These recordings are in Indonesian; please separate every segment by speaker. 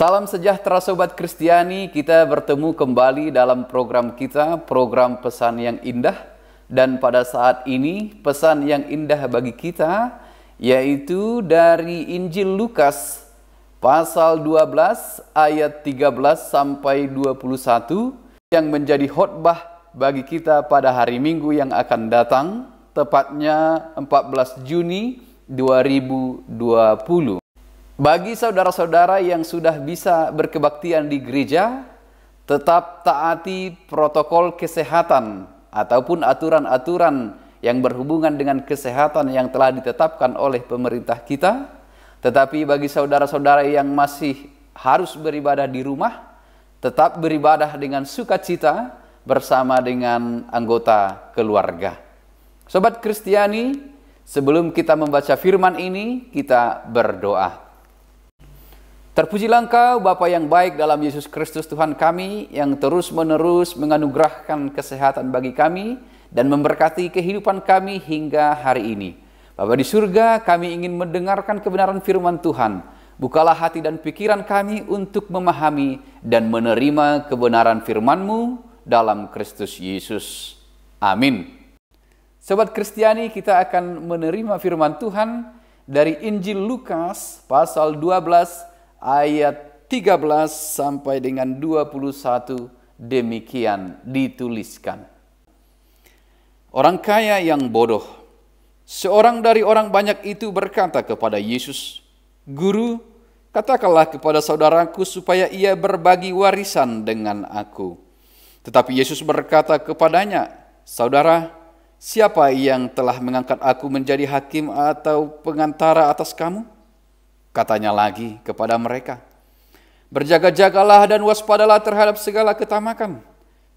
Speaker 1: Salam sejahtera Sobat Kristiani, kita bertemu kembali dalam program kita, program Pesan Yang Indah. Dan pada saat ini pesan yang indah bagi kita yaitu dari Injil Lukas pasal 12 ayat 13 sampai 21 yang menjadi khotbah bagi kita pada hari Minggu yang akan datang, tepatnya 14 Juni 2020. Bagi saudara-saudara yang sudah bisa berkebaktian di gereja, tetap taati protokol kesehatan ataupun aturan-aturan yang berhubungan dengan kesehatan yang telah ditetapkan oleh pemerintah kita. Tetapi bagi saudara-saudara yang masih harus beribadah di rumah, tetap beribadah dengan sukacita bersama dengan anggota keluarga. Sobat Kristiani, sebelum kita membaca firman ini, kita berdoa. Terpujilah engkau Bapa yang baik dalam Yesus Kristus Tuhan kami yang terus-menerus menganugerahkan kesehatan bagi kami dan memberkati kehidupan kami hingga hari ini. Bapa di surga, kami ingin mendengarkan kebenaran firman Tuhan. Bukalah hati dan pikiran kami untuk memahami dan menerima kebenaran firman-Mu dalam Kristus Yesus. Amin. Sobat Kristiani, kita akan menerima firman Tuhan dari Injil Lukas pasal 12 ayat 13 sampai dengan 21 demikian dituliskan. Orang kaya yang bodoh, seorang dari orang banyak itu berkata kepada Yesus, Guru, katakanlah kepada saudaraku supaya ia berbagi warisan dengan aku. Tetapi Yesus berkata kepadanya, Saudara, siapa yang telah mengangkat aku menjadi hakim atau pengantara atas kamu?' Katanya lagi kepada mereka, Berjaga-jagalah dan waspadalah terhadap segala ketamakan.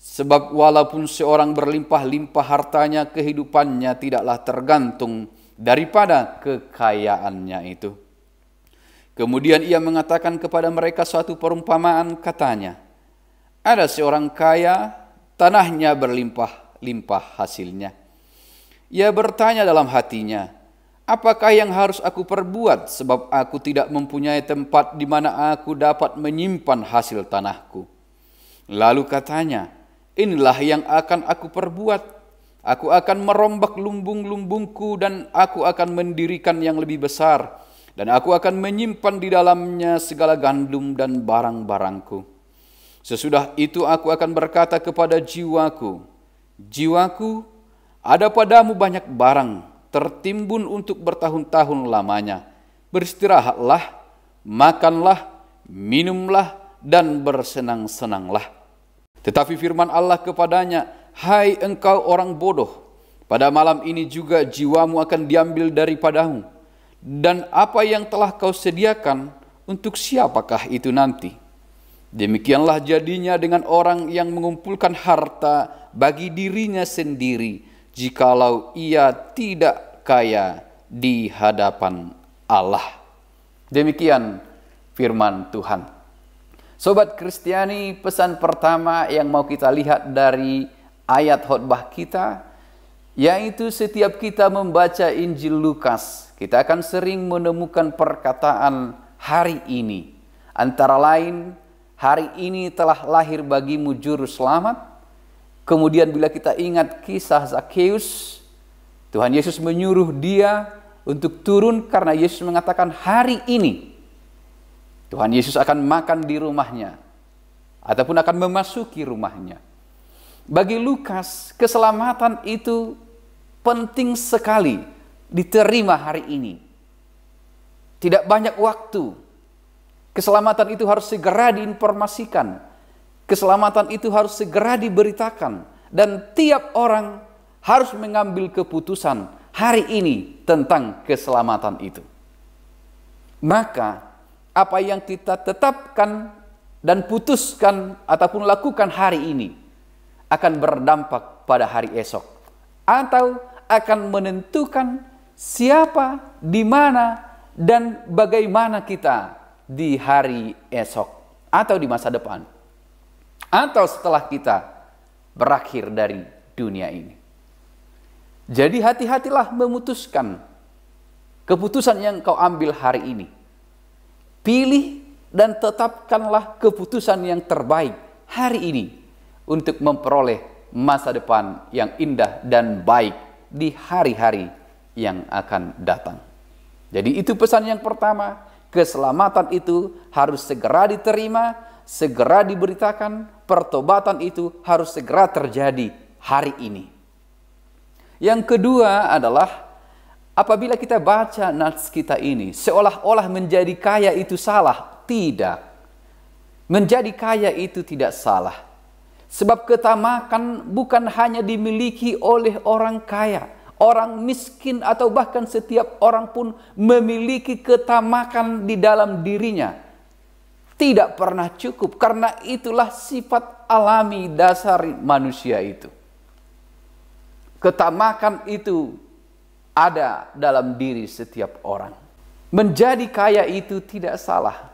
Speaker 1: Sebab walaupun seorang berlimpah-limpah hartanya, kehidupannya tidaklah tergantung daripada kekayaannya itu. Kemudian ia mengatakan kepada mereka suatu perumpamaan katanya, Ada seorang kaya, tanahnya berlimpah-limpah hasilnya. Ia bertanya dalam hatinya, Apakah yang harus aku perbuat sebab aku tidak mempunyai tempat di mana aku dapat menyimpan hasil tanahku? Lalu katanya, inilah yang akan aku perbuat. Aku akan merombak lumbung-lumbungku dan aku akan mendirikan yang lebih besar. Dan aku akan menyimpan di dalamnya segala gandum dan barang-barangku. Sesudah itu aku akan berkata kepada jiwaku, Jiwaku, ada padamu banyak barang tertimbun untuk bertahun-tahun lamanya. Beristirahatlah, makanlah, minumlah, dan bersenang-senanglah. Tetapi firman Allah kepadanya, Hai engkau orang bodoh, pada malam ini juga jiwamu akan diambil daripadamu. Dan apa yang telah kau sediakan, untuk siapakah itu nanti? Demikianlah jadinya dengan orang yang mengumpulkan harta bagi dirinya sendiri, jikalau ia tidak kaya di hadapan Allah. Demikian firman Tuhan. Sobat Kristiani, pesan pertama yang mau kita lihat dari ayat khotbah kita yaitu setiap kita membaca Injil Lukas, kita akan sering menemukan perkataan hari ini. Antara lain, hari ini telah lahir bagimu juru selamat, Kemudian bila kita ingat kisah Zakheus, Tuhan Yesus menyuruh dia untuk turun karena Yesus mengatakan hari ini Tuhan Yesus akan makan di rumahnya ataupun akan memasuki rumahnya. Bagi Lukas, keselamatan itu penting sekali diterima hari ini. Tidak banyak waktu. Keselamatan itu harus segera diinformasikan Keselamatan itu harus segera diberitakan dan tiap orang harus mengambil keputusan hari ini tentang keselamatan itu. Maka apa yang kita tetapkan dan putuskan ataupun lakukan hari ini akan berdampak pada hari esok atau akan menentukan siapa, di mana dan bagaimana kita di hari esok atau di masa depan atau setelah kita berakhir dari dunia ini. Jadi hati-hatilah memutuskan keputusan yang kau ambil hari ini. Pilih dan tetapkanlah keputusan yang terbaik hari ini untuk memperoleh masa depan yang indah dan baik di hari-hari yang akan datang. Jadi itu pesan yang pertama, keselamatan itu harus segera diterima, segera diberitakan, pertobatan itu harus segera terjadi hari ini. Yang kedua adalah apabila kita baca nats kita ini seolah-olah menjadi kaya itu salah, tidak. Menjadi kaya itu tidak salah. Sebab ketamakan bukan hanya dimiliki oleh orang kaya, orang miskin atau bahkan setiap orang pun memiliki ketamakan di dalam dirinya tidak pernah cukup karena itulah sifat alami dasar manusia itu. Ketamakan itu ada dalam diri setiap orang. Menjadi kaya itu tidak salah.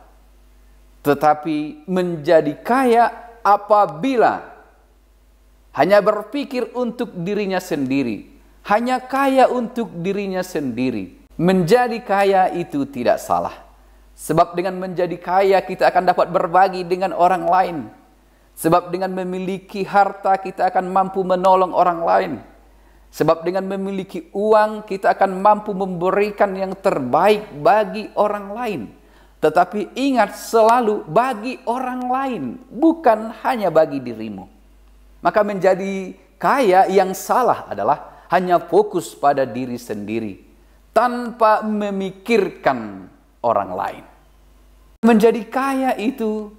Speaker 1: Tetapi menjadi kaya apabila hanya berpikir untuk dirinya sendiri, hanya kaya untuk dirinya sendiri. Menjadi kaya itu tidak salah. Sebab dengan menjadi kaya kita akan dapat berbagi dengan orang lain. Sebab dengan memiliki harta kita akan mampu menolong orang lain. Sebab dengan memiliki uang kita akan mampu memberikan yang terbaik bagi orang lain. Tetapi ingat selalu bagi orang lain, bukan hanya bagi dirimu. Maka menjadi kaya yang salah adalah hanya fokus pada diri sendiri tanpa memikirkan orang lain. Menjadi kaya itu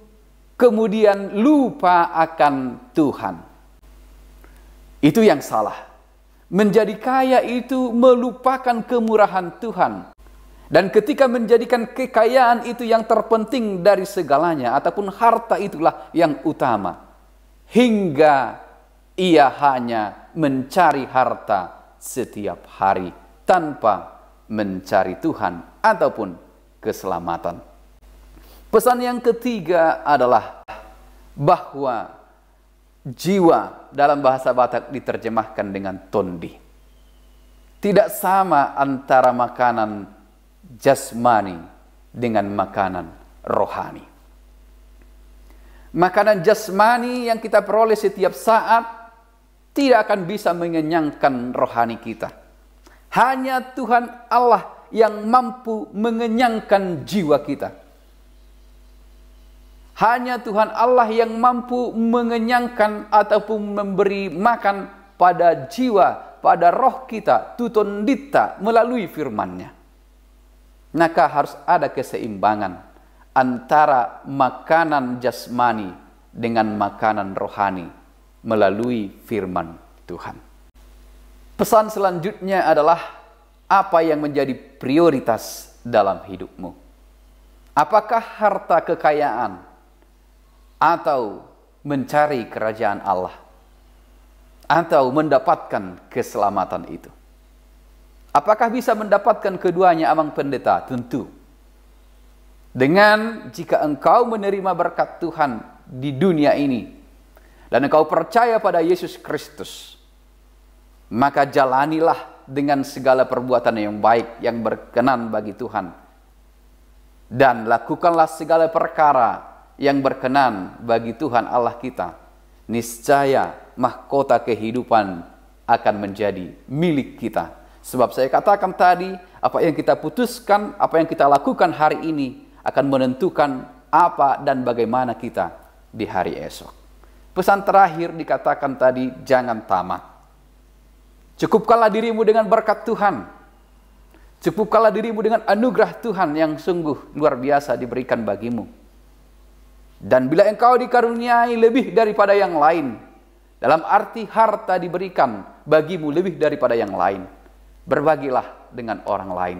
Speaker 1: kemudian lupa akan Tuhan. Itu yang salah. Menjadi kaya itu melupakan kemurahan Tuhan. Dan ketika menjadikan kekayaan itu yang terpenting dari segalanya, ataupun harta itulah yang utama, hingga ia hanya mencari harta setiap hari tanpa mencari Tuhan ataupun keselamatan. Pesan yang ketiga adalah bahwa jiwa dalam bahasa Batak diterjemahkan dengan tondi. Tidak sama antara makanan jasmani dengan makanan rohani. Makanan jasmani yang kita peroleh setiap saat tidak akan bisa mengenyangkan rohani kita. Hanya Tuhan Allah yang mampu mengenyangkan jiwa kita. Hanya Tuhan Allah yang mampu mengenyangkan ataupun memberi makan pada jiwa, pada roh kita, tuton dita melalui firman-Nya. Maka harus ada keseimbangan antara makanan jasmani dengan makanan rohani melalui firman Tuhan. Pesan selanjutnya adalah apa yang menjadi prioritas dalam hidupmu. Apakah harta kekayaan atau mencari kerajaan Allah atau mendapatkan keselamatan itu? Apakah bisa mendapatkan keduanya amang pendeta? Tentu. Dengan jika engkau menerima berkat Tuhan di dunia ini dan engkau percaya pada Yesus Kristus, maka jalanilah dengan segala perbuatan yang baik yang berkenan bagi Tuhan. Dan lakukanlah segala perkara yang berkenan bagi Tuhan Allah kita. Niscaya mahkota kehidupan akan menjadi milik kita. Sebab saya katakan tadi, apa yang kita putuskan, apa yang kita lakukan hari ini akan menentukan apa dan bagaimana kita di hari esok. Pesan terakhir dikatakan tadi, jangan tamak. Cukupkanlah dirimu dengan berkat Tuhan. Cukupkanlah dirimu dengan anugerah Tuhan yang sungguh luar biasa diberikan bagimu. Dan bila engkau dikaruniai lebih daripada yang lain, dalam arti harta diberikan bagimu lebih daripada yang lain, berbagilah dengan orang lain.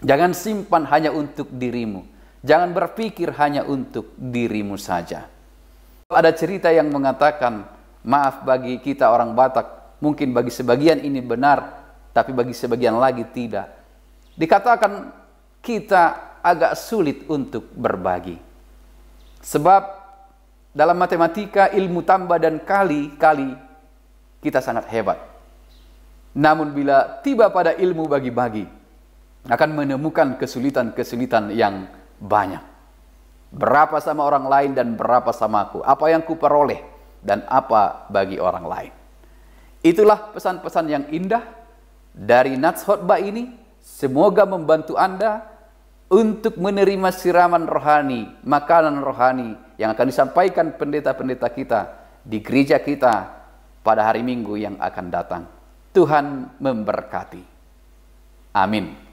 Speaker 1: Jangan simpan hanya untuk dirimu. Jangan berpikir hanya untuk dirimu saja. Ada cerita yang mengatakan, maaf bagi kita orang Batak, Mungkin bagi sebagian ini benar, tapi bagi sebagian lagi tidak. Dikatakan kita agak sulit untuk berbagi. Sebab dalam matematika ilmu tambah dan kali-kali kita sangat hebat. Namun bila tiba pada ilmu bagi-bagi, akan menemukan kesulitan-kesulitan yang banyak. Berapa sama orang lain dan berapa sama aku. Apa yang kuperoleh dan apa bagi orang lain. Itulah pesan-pesan yang indah dari Nats Khotbah ini. Semoga membantu Anda untuk menerima siraman rohani, makanan rohani yang akan disampaikan pendeta-pendeta kita di gereja kita pada hari Minggu yang akan datang. Tuhan memberkati. Amin.